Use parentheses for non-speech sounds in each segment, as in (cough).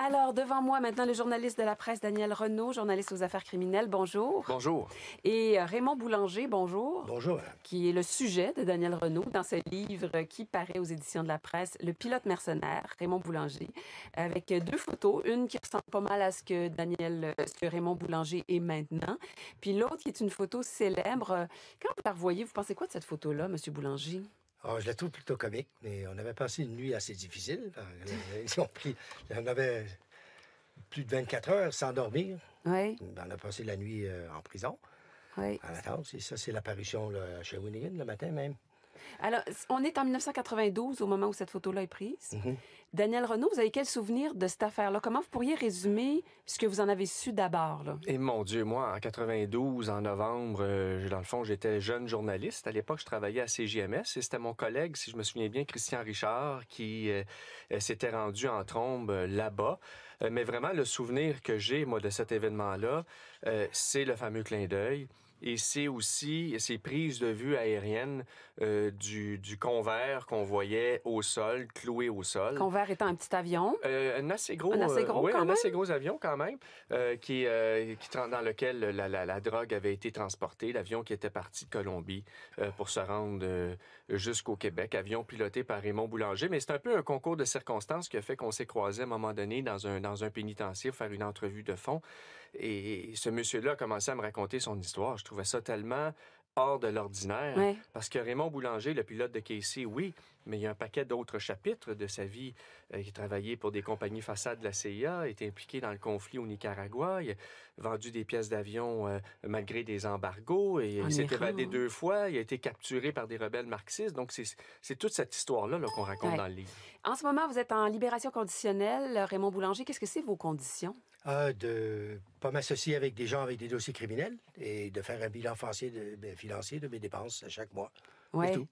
Alors, devant moi maintenant le journaliste de la presse Daniel Renault, journaliste aux affaires criminelles. Bonjour. Bonjour. Et euh, Raymond Boulanger, bonjour. Bonjour. Qui est le sujet de Daniel Renault dans ce livre qui paraît aux éditions de la presse, Le pilote mercenaire, Raymond Boulanger, avec deux photos, une qui ressemble pas mal à ce que Daniel, euh, Raymond Boulanger est maintenant, puis l'autre qui est une photo célèbre. Quand euh, vous la revoyez, vous pensez quoi de cette photo-là, Monsieur Boulanger? je la trouve plutôt comique, mais on avait passé une nuit assez difficile. Ils ont pris, on avait plus de 24 heures sans dormir. Ben, on a passé la nuit euh, en prison. ça, c'est l'apparition chez Winigan le matin même. Alors, on est en 1992 au moment où cette photo-là est prise. Mhm. Daniel Renault, vous avez quel souvenir de cette affaire-là? Comment vous pourriez résumer ce que vous en avez su d'abord? Et eh, mon Dieu, moi, en 92, en novembre, euh, dans le fond, j'étais jeune journaliste. À l'époque, je travaillais à CJMS et c'était mon collègue, si je me souviens bien, Christian Richard, qui euh, euh, s'était rendu en trombe là-bas. mais vraiment, le souvenir que j'ai, moi, de cet événement-là, c'est le fameux clin d'œil et c'est aussi ces prises de vue aériennes euh, du, convert qu'on voyait au sol, cloué au sol. Convert étant un petit avion. Euh, un assez gros, un assez euh, gros, un assez gros avion quand même, qui, dans lequel la, drogue avait été transportée, l'avion qui était parti de Colombie pour se rendre jusqu'au Québec, avion piloté par Raymond Boulanger. Mais c'est un peu un concours de circonstances qui a fait qu'on s'est croisés à un moment donné dans un, dans un pénitencier pour faire une entrevue de fond. Et ce monsieur-là commençait à me raconter son histoire. Je trouvais ça tellement hors de l'ordinaire. Parce que Raymond Boulanger, le pilote de Casey, oui, mais il y a un paquet d'autres chapitres de sa vie. Euh, il travaillait pour des compagnies façades de la CIA, était impliqué dans le conflit au Nicaragua, il a vendu des pièces d'avion euh, malgré des embargos, et il s'est évadé deux fois, il a été capturé par des rebelles marxistes. Donc, c'est toute cette histoire-là qu'on raconte dans le livre. En ce moment, vous êtes en libération conditionnelle, Raymond Boulanger. Qu'est-ce que c'est vos conditions? de pas m'associer avec des gens avec des dossiers criminels et de faire un bilan ben, financier de, mes dépenses à chaque mois. Et tout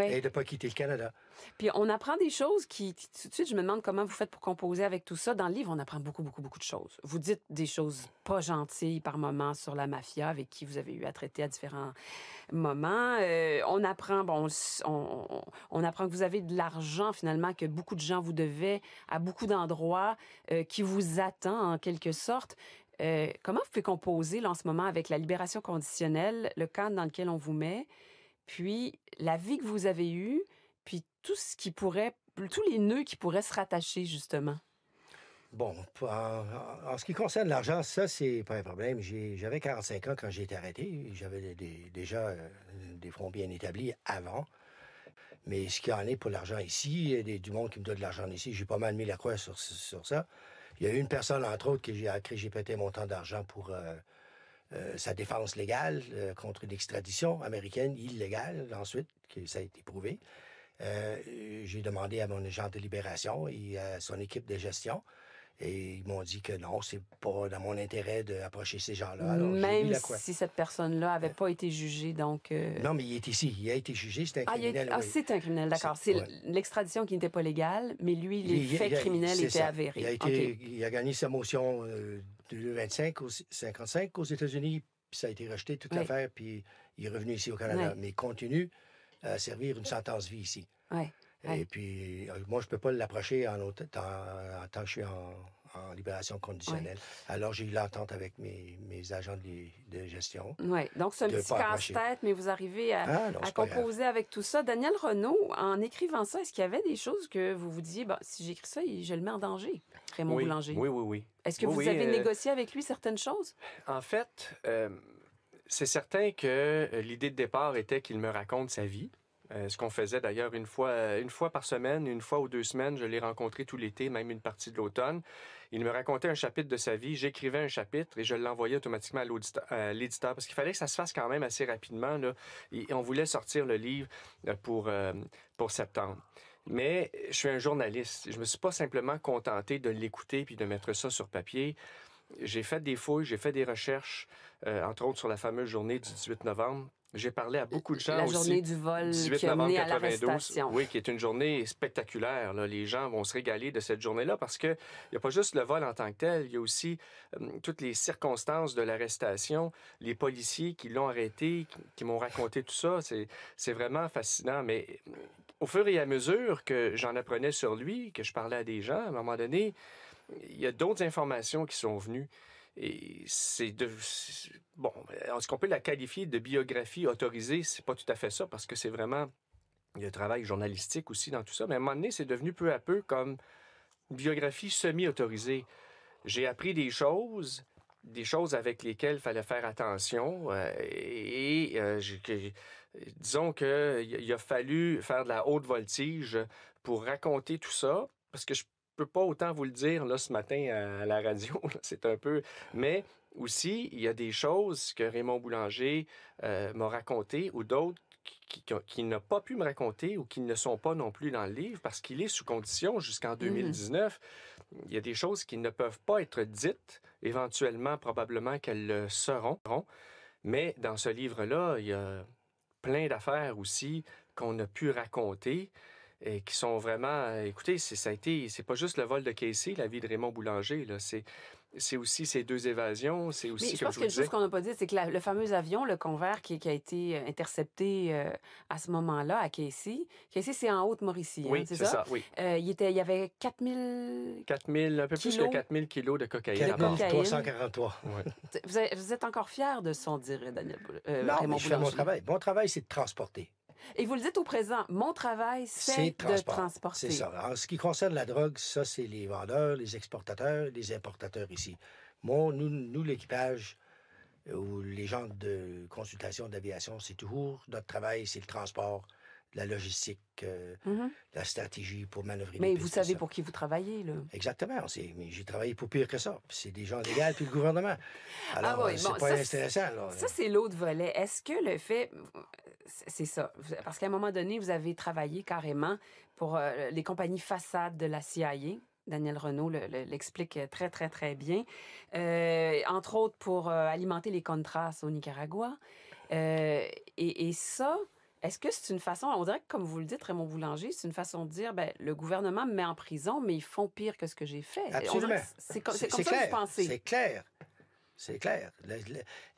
et de ne pas quitter le Canada. Puis on apprend des choses qui, tout de suite, je me demande comment vous faites pour composer avec tout ça. Dans le livre, on apprend beaucoup, beaucoup, beaucoup de choses. Vous dites des choses pas gentilles par moments sur la mafia avec qui vous avez eu à traiter à différents moments. Euh, on apprend, bon, on, on, apprend que vous avez de l'argent finalement que beaucoup de gens vous devaient à beaucoup d'endroits euh, qui vous attend en quelque sorte. Euh, comment vous pouvez composer en ce moment avec la libération conditionnelle, le cadre dans lequel on vous met, puis la vie que vous avez eue, puis tout ce qui pourrait, tous les nœuds qui pourraient se rattacher, justement? Bon, en, ce qui concerne l'argent, ça, c'est pas un problème. J'avais 45 ans quand j'ai été arrêté. J'avais déjà euh, des fronts bien établis avant. Mais ce qui en est pour l'argent ici, il a du monde qui me donne de l'argent ici, j'ai pas mal mis la croix sur, ça. Il y a une personne, entre autres, qui j'ai, créé j'ai pété mon temps d'argent pour euh, euh, sa défense légale euh, contre l'extradition américaine illégale, ensuite, que ça a été prouvé. Euh, j'ai demandé à mon agent de libération et à son équipe de gestion et ils m'ont dit que non, c'est pas dans mon intérêt d'approcher ces gens-là. Même si cette personne-là avait euh. pas été jugée, donc. Euh, non, mais il est ici. Il a été jugé. C'est un, ah, criminel. Ah, c'est un criminel, d'accord. C'est l'extradition qui n'était pas légale, mais lui, les faits criminels étaient avérés. Il a, été... il a, gagné sa motion euh, de 25 au 55 aux États-Unis, puis ça a été rejeté toute à l'affaire, puis il est revenu ici au Canada. Mais Mais continue à servir une sentence vie ici. Oui. Et puis, euh, moi, je ne peux pas l'approcher en, en, en, tant que je suis en, libération conditionnelle. Alors, j'ai eu l'entente avec mes, agents de, gestion. Oui, donc c'est un petit casse-tête, mais vous arrivez à, ah, composer avec tout ça. Daniel Renault, en écrivant ça, est-ce qu'il y avait des choses que vous vous disiez, bah, si j'écris ça, je le mets en danger, Raymond Boulanger? Oui, oui, oui. Est-ce que vous avez euh, négocié avec lui certaines choses? En fait, euh, c'est certain que l'idée de départ était qu'il me raconte sa vie. Euh, ce qu'on faisait d'ailleurs une fois, euh, une fois par semaine, une fois ou deux semaines, je l'ai rencontré tout l'été, même une partie de l'automne. Il me racontait un chapitre de sa vie, j'écrivais un chapitre et je l'envoyais automatiquement à l'éditeur parce qu'il fallait que ça se fasse quand même assez rapidement. on voulait sortir le livre euh, pour, pour septembre. Mais je suis un journaliste. Je me suis pas simplement contenté de l'écouter puis de mettre ça sur papier. J'ai fait des fouilles, j'ai fait des recherches, entre autres sur la fameuse journée du 18 novembre j'ai parlé à beaucoup de gens La journée du vol 18 qui Oui, qui est une journée spectaculaire. Les gens vont se régaler de cette journée-là parce qu'il n'y a pas juste le vol en tant que tel, il y a aussi euh, toutes les circonstances de l'arrestation, les policiers qui l'ont arrêté, qui, qui m'ont raconté tout ça. C'est vraiment fascinant. Mais euh, au fur et à mesure que j'en apprenais sur lui, que je parlais à des gens, à un moment donné, il y a d'autres informations qui sont venues. Et c'est de. Bon, euh, est-ce qu'on peut la qualifier de biographie autorisée? C'est pas tout à fait ça, parce que c'est vraiment. Il y a un travail journalistique aussi dans tout ça, mais à un moment donné, c'est devenu peu à peu comme une biographie semi-autorisée. J'ai appris des choses, des choses avec lesquelles il fallait faire attention. Euh, et euh, disons qu'il a fallu faire de la haute voltige pour raconter tout ça, parce que je peux pas autant vous le dire là, ce matin à la radio. (laughs) C'est un peu. Mais aussi, il y a des choses que Raymond Boulanger euh, m'a racontées ou d'autres qui, n'a pas pu me raconter ou qui ne sont pas non plus dans le livre parce qu'il est sous condition jusqu'en 2019. Mmh il y a des choses qui ne peuvent pas être dites. Éventuellement, probablement qu'elles le seront. Mais dans ce livre-là, il y a plein d'affaires aussi qu'on a pu raconter et qui sont vraiment, euh, écoutez, ça a été, c'est pas juste le vol de Casey, la vie de Raymond Boulanger, là, c'est aussi ces deux évasions, c'est aussi. Mais je pense que chose qu'on n'a pas dit, c'est que le fameux avion, le Convert, qui, a été euh, intercepté euh, à ce moment-là à Casey. Casey, c'est en Haute-Mauricie. Hein, oui, c'est ça? oui. il, était, il y avait 4000. 4000, un peu plus que 4000 kilos de cocaïne à bord. 343. Vous, êtes encore fier de son, dire, Daniel Boulanger? Non, je fais mon travail. Mon travail, c'est de transporter. Et vous le dites au présent, mon travail, c'est de transporter. C'est ça. En ce qui concerne la drogue, ça, c'est les vendeurs, les exportateurs, les importateurs ici. Moi, nous, nous l'équipage, euh, ou les gens de consultation d'aviation, c'est toujours notre travail, c'est le transport la logistique, euh, mmh la stratégie pour manœuvrer. Mais vous savez pour qui vous travaillez, là. Exactement. Mais j'ai travaillé pour pire que ça. C'est des gens légaux puis le gouvernement. Ah Alors, ah c'est pas ça, intéressant. Là. Ça, c'est l'autre volet. Est-ce que le fait... C'est ça. Parce qu'à un moment donné, vous avez travaillé carrément pour euh, les compagnies façades de la CIA. Daniel Renault l'explique très, très, très bien. entre autres, pour alimenter les contrats au Nicaragua. et, et ça... Est-ce que c'est une façon, on dirait que comme vous le dites, Raymond Boulanger, c'est une façon de dire, ben, le gouvernement me met en prison, mais ils font pire que ce que j'ai fait. Absolument. C'est comme, C'est clair. C'est clair.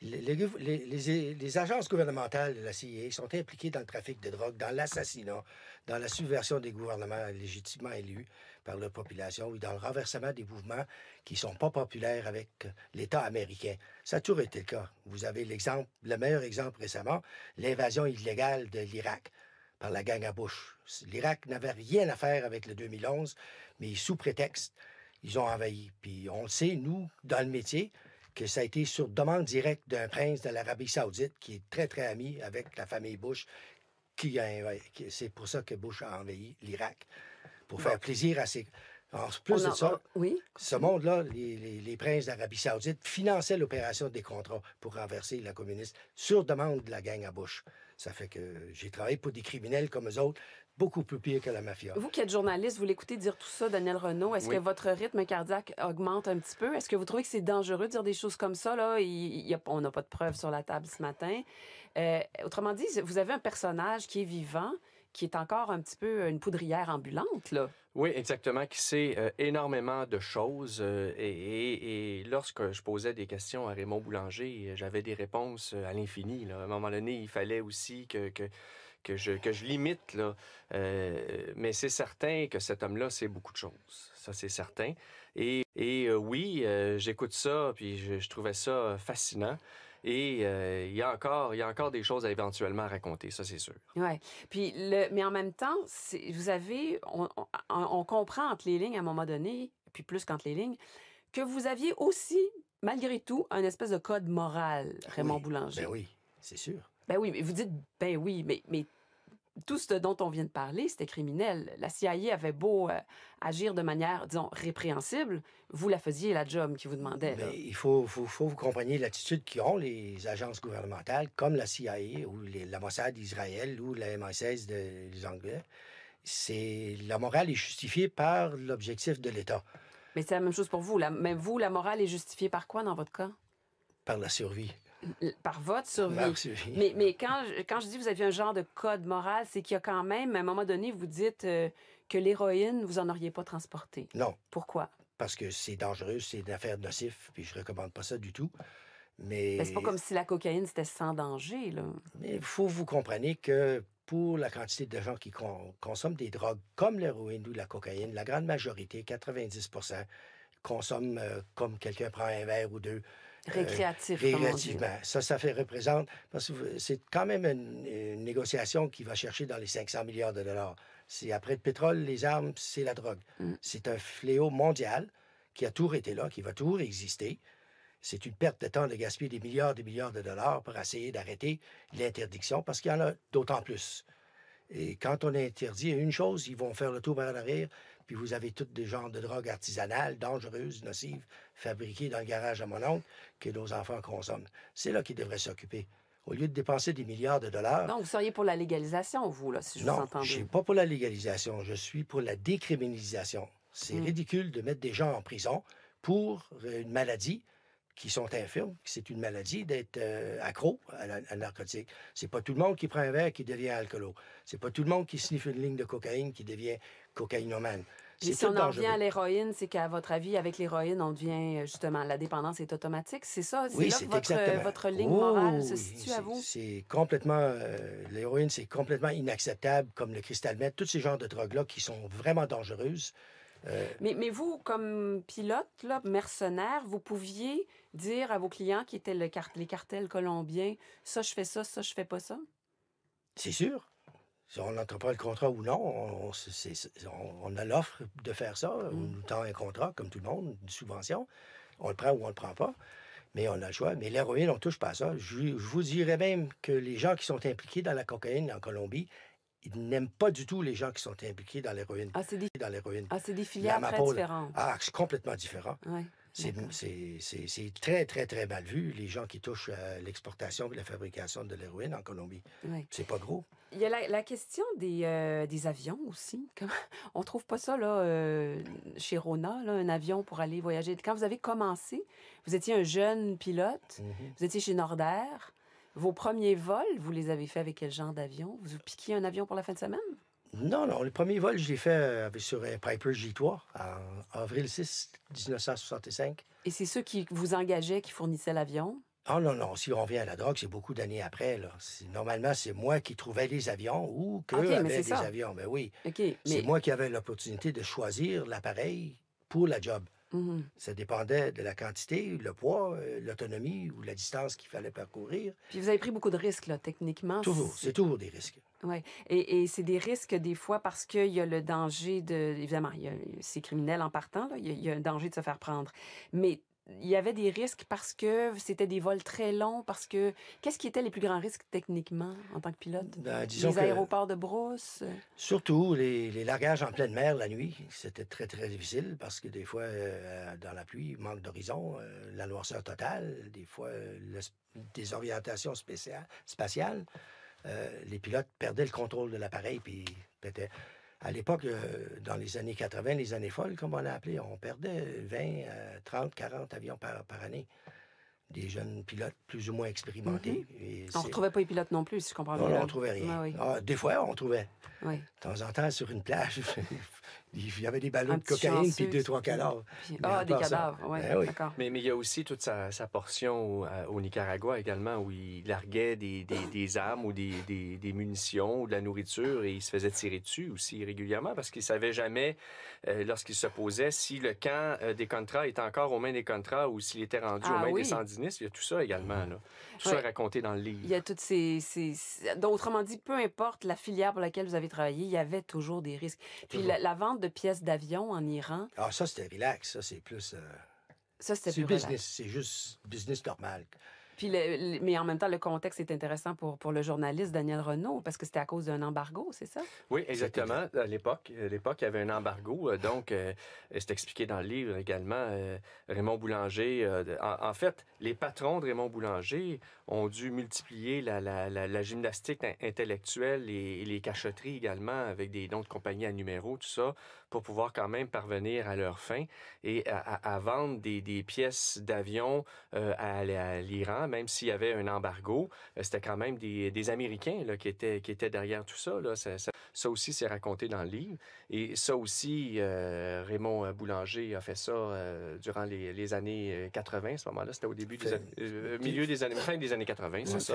Les, agences gouvernementales de la CIA sont impliquées dans le trafic de drogue, dans l'assassinat, dans la subversion des gouvernements légitimement élus par la population ou dans le renversement des mouvements qui ne sont pas populaires avec l'État américain. Ça a toujours été le cas. Vous avez l'exemple, le meilleur exemple récemment, l'invasion illégale de l'Irak par la gang à Bush. L'Irak n'avait rien à faire avec le 2011, mais sous prétexte, ils ont envahi. Puis on le sait, nous, dans le métier, que ça a été sur demande directe d'un prince de l'Arabie saoudite qui est très, très ami avec la famille Bush. Qui, c'est pour ça que Bush a envahi l'Irak, pour faire plaisir à ses... En plus de ça, oui. ce monde-là, les, les, princes d'Arabie saoudite finançaient l'opération des contrats pour renverser la communiste sur demande de la gang à Bush. Ça fait que j'ai travaillé pour des criminels comme eux autres beaucoup plus pire que la mafia. Vous qui êtes journaliste, vous l'écoutez dire tout ça, Daniel Renault. Est-ce que votre rythme cardiaque augmente un petit peu? Est-ce que vous trouvez que c'est dangereux de dire des choses comme ça? Là? Il, on n'a pas de preuves sur la table ce matin. Euh, autrement dit, vous avez un personnage qui est vivant, qui est encore un petit peu une poudrière ambulante, là. Oui, exactement, qui sait euh, énormément de choses. Euh, et, lorsque je posais des questions à Raymond Boulanger, j'avais des réponses à l'infini. À un moment donné, il fallait aussi que que je, que je limite, là. Euh, mais c'est certain que cet homme-là, c'est beaucoup de choses. Ça, c'est certain. Et, et euh, oui, euh, j'écoute ça, puis je, trouvais ça fascinant. Et il y a encore, il y a encore des choses à éventuellement raconter, ça c'est sûr. Ouais. Puis, le, mais en même temps, vous avez, on, on, comprend entre les lignes à un moment donné, puis plus qu'entre les lignes, que vous aviez aussi, malgré tout, un espèce de code moral, Raymond ben Boulanger. Ben oui, c'est sûr. Ben oui, mais vous dites, ben oui, mais, mais tout ce dont on vient de parler, c'était criminel. La CIA avait beau euh, agir de manière, disons, répréhensible, vous la faisiez la job qui vous demandait. Ben, il faut, faut, vous compreniez l'attitude qu'ont les agences gouvernementales comme la CIA ou l'ambassade d'Israël ou la MSS des Anglais. C'est la morale est justifiée par l'objectif de l'État. Mais c'est la même chose pour vous. mais vous, la morale est justifiée par quoi dans votre cas? Par la survie. Euh, par votre survie. Mais, mais quand, quand je dis que vous avez un genre de code moral, c'est qu'il y a quand même, à un moment donné, vous dites euh, que l'héroïne, vous en auriez pas transporté. Non. Pourquoi? Parce que c'est dangereux, c'est une affaire nocif, puis je recommande pas ça du tout. Mais, mais ben, c'est pas comme si la cocaïne, c'était sans danger, là. Mais il faut vous compreniez que pour la quantité de gens qui consomment des drogues comme l'héroïne ou la cocaïne, la grande majorité, 90 consomment euh, comme quelqu'un prend un verre ou deux euh, récréatif. Euh, ça, ça fait représente, parce que c'est quand même une, négociation qui va chercher dans les 500 milliards de dollars. C'est après le pétrole, les armes, c'est la drogue. Mm. C'est un fléau mondial qui a toujours été là, qui va toujours exister. C'est une perte de temps de gaspiller des milliards et des milliards de dollars pour essayer d'arrêter l'interdiction, parce qu'il y en a d'autant plus. Et quand on interdit une chose, ils vont faire le tour par l'arrière puis vous avez toutes des genres de drogues artisanales, dangereuses, nocives, fabriquées dans le garage à mon que nos enfants consomment. C'est là qu'ils devraient s'occuper. Au lieu de dépenser des milliards de dollars. Donc, vous seriez pour la légalisation, vous, là, si je vous entends bien. Je suis pas pour la légalisation, je suis pour la décriminalisation. C'est hmm. ridicule de mettre des gens en prison pour euh, une maladie qui sont infirmes, c'est une maladie d'être euh, accro à, la, narcotique. narcotique. C'est pas tout le monde qui prend un verre qui devient alcoolo. C'est pas tout le monde qui sniffe une ligne de cocaïne qui devient cocaïnomane. si on en vient à l'héroïne, c'est qu'à votre avis, avec l'héroïne, on devient euh, justement, la dépendance est automatique, c'est ça? C'est là que votre, euh, votre ligne morale se situe à vous? C'est complètement, euh, l'héroïne, c'est complètement inacceptable, comme le cristal. cristalmètre, tous ces genres de drogues-là qui sont vraiment dangereuses. Mais, vous, comme pilote, là, mercenaire, vous pouviez dire à vos clients qui étaient les cartels colombiens, ça je fais ça, ça je fais pas ça? C'est sûr. Si on pas le contrat ou non, on, a l'offre de faire ça. Mmh. On nous tend un contrat, comme tout le monde, une subvention. On le prend ou on ne le prend pas. Mais on a le choix. Mais l'héroïne, on ne touche pas à ça. Je, vous dirais même que les gens qui sont impliqués dans la cocaïne en Colombie, ils n'aiment pas du tout les gens qui sont impliqués dans l'héroïne. Ah, c'est des... Ah, c'est filières différentes. Ah, c'est complètement différent. Mmh c'est très, très, très mal vu, les gens qui touchent l'exportation et la fabrication de l'héroïne en Colombie. C'est pas gros. Il y a la, question euh, des, avions aussi. (laughs) On on trouve pas ça euh, chez Rona, un avion pour aller voyager. Quand vous avez commencé, vous étiez un jeune pilote, mmh vous étiez chez Nordair. Vos premiers vols, vous les avez faits avec quel genre d'avion? Vous, vous piquiez un avion pour la fin de semaine? Non, non. Le premier vol, je l'ai fait euh, sur un euh, Piper J3 en avril 6 1965. Et c'est ceux qui vous engageaient qui fournissaient l'avion? Ah non, non. Si on revient à la drogue, c'est beaucoup d'années après. Là. Normalement, c'est moi qui trouvais les avions ou que okay, des avions. Ben mais oui. C'est moi qui avais l'opportunité de choisir l'appareil pour la job. Mhm. Ça dépendait de la quantité, le poids, euh, l'autonomie ou la distance qu'il fallait parcourir. Puis vous avez pris beaucoup de risques, là, techniquement. Toujours, c'est toujours des risques. Oui, et, c'est des risques des fois parce qu'il y a le danger de... Évidemment, c'est criminel en partant, là. Il, y a, un danger de se faire prendre. Mais il y avait des risques parce que c'était des vols très longs, parce que qu'est-ce qui était les plus grands risques techniquement en tant que pilote? Ben, les aéroports de brousse? Surtout les, largages en pleine mer la nuit, c'était très très difficile parce que des fois, euh, dans la pluie, manque d'horizon, euh, la noirceur totale, des fois euh, des orientations spéciales, spatiales. Euh, les pilotes perdaient le contrôle de l'appareil, puis À l'époque, euh, dans les années 80, les années folles, comme on l'a appelé, on perdait 20, 30, 40 avions par, année. Des jeunes pilotes plus ou moins expérimentés. Mhm. on ne retrouvait pas les pilotes non plus, si je comprends bien. on ne trouvait rien. Ah, des fois, on trouvait. Oui. De temps en temps, sur une plage, (laughs) il y avait des ballons de cocaïne, puis deux, trois cadavres. ah, des cadavres, ben oui, Mais, mais, il y a aussi toute sa, portion au, Nicaragua également, où il larguait des, armes ou des, munitions ou de la nourriture, et il se faisait tirer dessus aussi régulièrement, parce qu'il savait jamais, euh, lorsqu'il se posait, si le camp euh, des contrats était encore aux mains des contrats ou s'il était rendu aux ah mains des sandinistes. Il y a tout ça également, là. tout ça raconté dans le livre. Il y a toutes ces... autrement dit, peu importe la filière pour laquelle vous avez travaillé, il y avait toujours des risques. Puis la, la vente de pièces d'avion en Iran. Ah, ça, c'était relax. Ça, c'est plus. Euh, ça, c'était plus business. C'est juste business normal mais en même temps, le contexte est intéressant pour, pour le journaliste Daniel Renault, parce que c'était à cause d'un embargo, c'est ça? Oui, exactement. À l'époque, l'époque, il y avait un embargo. Euh, donc, euh, c'est expliqué dans le livre également. Euh, Raymond Boulanger, en, fait, les patrons de Raymond Boulanger ont dû multiplier la, la, la, gymnastique intellectuelle et, les cachotteries également, avec des dons de compagnies à numéros, tout ça, pour pouvoir quand même parvenir à leur fin et à, vendre des, des pièces d'avion à l'Iran même s'il y avait un embargo, euh, c'était quand même des, Américains là, qui, étaient, qui étaient derrière tout ça. Là. Ça, aussi, c'est raconté dans le livre. Et ça aussi, euh, Raymond euh, Boulanger a fait ça durant les, années 80. À ce moment-là, c'était au début des milieu des années, fin des années 80, c'est ça.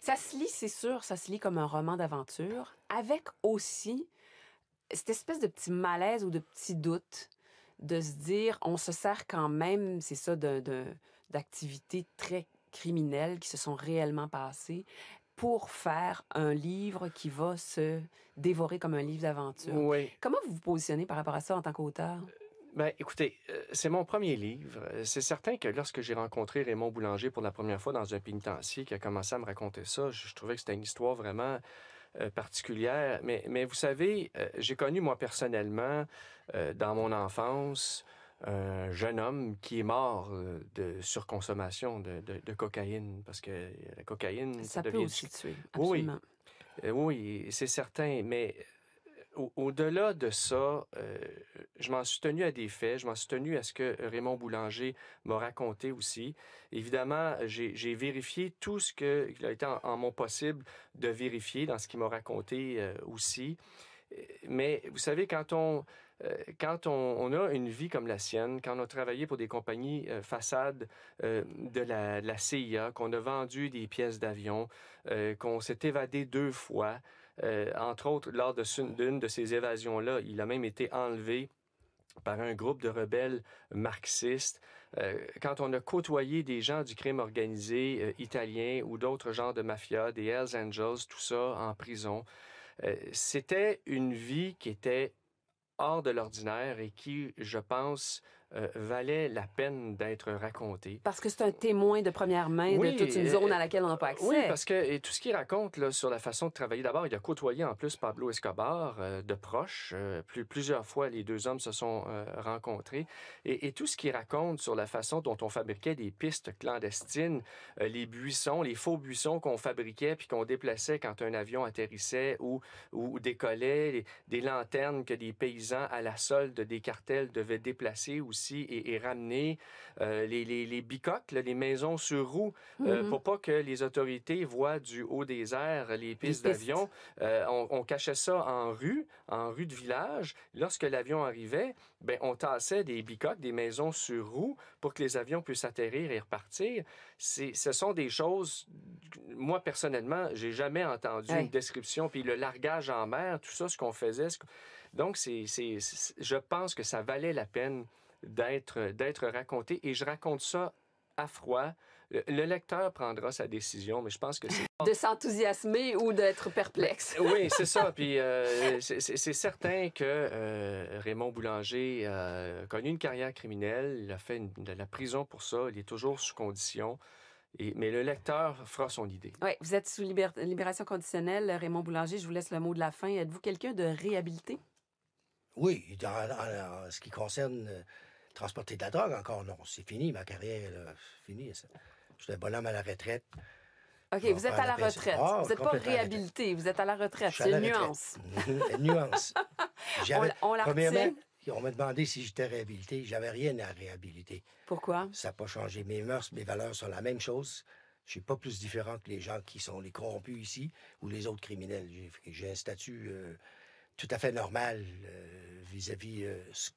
Ça se lit, c'est sûr, ça se lit comme un roman d'aventure, avec aussi cette espèce de petit malaise ou de petit doute de se dire, on se sert quand même, c'est ça, de d'activités très criminelles qui se sont réellement passées pour faire un livre qui va se dévorer comme un livre d'aventure. Oui. Comment vous vous positionnez par rapport à ça en tant qu'auteur? Ben, écoutez, euh, c'est mon premier livre. C'est certain que lorsque j'ai rencontré Raymond Boulanger pour la première fois dans un pénitencier qui a commencé à me raconter ça, je, trouvais que c'était une histoire vraiment euh, particulière. Mais, mais vous savez, euh, j'ai connu moi personnellement, dans mon enfance, un jeune homme qui est mort euh, de surconsommation de, de, cocaïne, parce que la cocaïne... Ça, peut devient aussi tuer, absolument. Euh, oui, c'est certain, mais euh, au-delà de ça, je m'en suis tenu à des faits, je m'en suis tenu à ce que Raymond Boulanger m'a raconté aussi. Évidemment, j'ai vérifié tout ce que, il a été en, mon possible de vérifier dans ce qu'il m'a raconté aussi. Mais vous savez, quand on, euh, quand on, a une vie comme la sienne, quand on a travaillé pour des compagnies euh, façades euh, de, la, CIA, qu'on a vendu des pièces d'avion, qu'on s'est évadé deux fois, entre autres lors d'une de, ces évasions-là, il a même été enlevé par un groupe de rebelles marxistes, quand on a côtoyé des gens du crime organisé italien ou d'autres genres de mafia, des Hells Angels, tout ça en prison, c'était une vie qui était hors de l'ordinaire et qui, je pense, euh, valait la peine d'être raconté. Parce que c'est un témoin de première main de toute une euh, zone à laquelle on n'a pas accès. Oui, parce que tout ce qu'il raconte là, sur la façon de travailler, d'abord, il a côtoyé en plus Pablo Escobar euh, de proche. plusieurs fois, les deux hommes se sont rencontrés. Et, tout ce qu'il raconte sur la façon dont on fabriquait des pistes clandestines, les buissons, les faux buissons qu'on fabriquait puis qu'on déplaçait quand un avion atterrissait ou, ou décollait, des lanternes que des paysans à la solde des cartels devaient déplacer ou et, ramener euh, les, les, les, bicoques, les maisons sur roues, euh, mm-hmm. pour pas que les autorités voient du haut des airs les pistes d'avion. Euh, on, cachait ça en rue, en rue de village. Lorsque l'avion arrivait, ben, on tassait des bicoques, des maisons sur roues pour que les avions puissent atterrir et repartir. Ce sont des choses, moi personnellement, j'ai jamais entendu une description, puis le largage en mer, tout ça, ce qu'on faisait. Ce... Donc, c'est, je pense que ça valait la peine d'être, d'être raconté. Et je raconte ça à froid. Le, lecteur prendra sa décision, mais je pense que c'est... (laughs) de s'enthousiasmer ou d'être perplexe. Ben, oui, c'est ça. (laughs) Puis euh, c'est certain que euh, Raymond Boulanger euh, a connu une carrière criminelle, il a fait de la prison pour ça, il est toujours sous condition. Et, mais le lecteur fera son idée. Oui, vous êtes sous libération conditionnelle, Raymond Boulanger. Je vous laisse le mot de la fin. Êtes-vous quelqu'un de réhabilité? Oui, en, ce qui concerne transporter de la drogue encore, non. C'est fini, ma carrière, là, fini. Je suis un bonhomme à la retraite. OK, vous êtes ah, à la, retraite. vous n'êtes pas réhabilité, vous êtes à la retraite. (laughs) C'est une nuance. une (laughs) nuance. on, premièrement, on m'a demandé si j'étais réhabilité. J'avais rien à réhabiliter. Pourquoi? Ça n'a pas changé. Mes mœurs, mes valeurs sont la même chose. Je suis pas plus différent que les gens qui sont les corrompus ici ou les autres criminels. J'ai un statut euh, tout à fait normal euh, vis-à-vis euh, ce que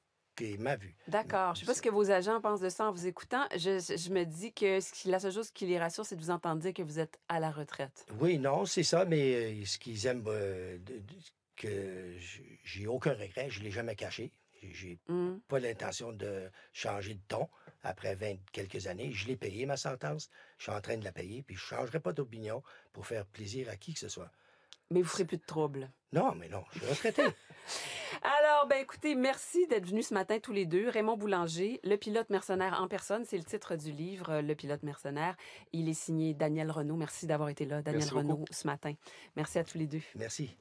ma D'accord. Je ne sais pas ce que vos agents pensent de ça en vous écoutant. Je, me dis que ce la seule chose qui les rassure, c'est de vous entendre dire que vous êtes à la retraite. Oui, non, c'est ça, mais euh, ce qu'ils aiment, euh, que j'ai aucun regret, je ne l'ai jamais caché. J'ai n'ai hum. pas l'intention de changer de ton après 20 quelques années. Je l'ai payé, ma sentence. Je suis en train de la payer, puis je changerai pas d'opinion pour faire plaisir à qui que ce soit. Mais vous ferez plus de troubles. Non, mais non, je suis retraité. (laughs) Ben, écoutez, merci d'être venus ce matin tous les deux. Raymond Boulanger, Le pilote mercenaire en personne, c'est le titre du livre, euh, Le pilote mercenaire. Il est signé Daniel Renault. Merci d'avoir été là, Daniel Renault, ce matin. Merci à tous les deux. Merci.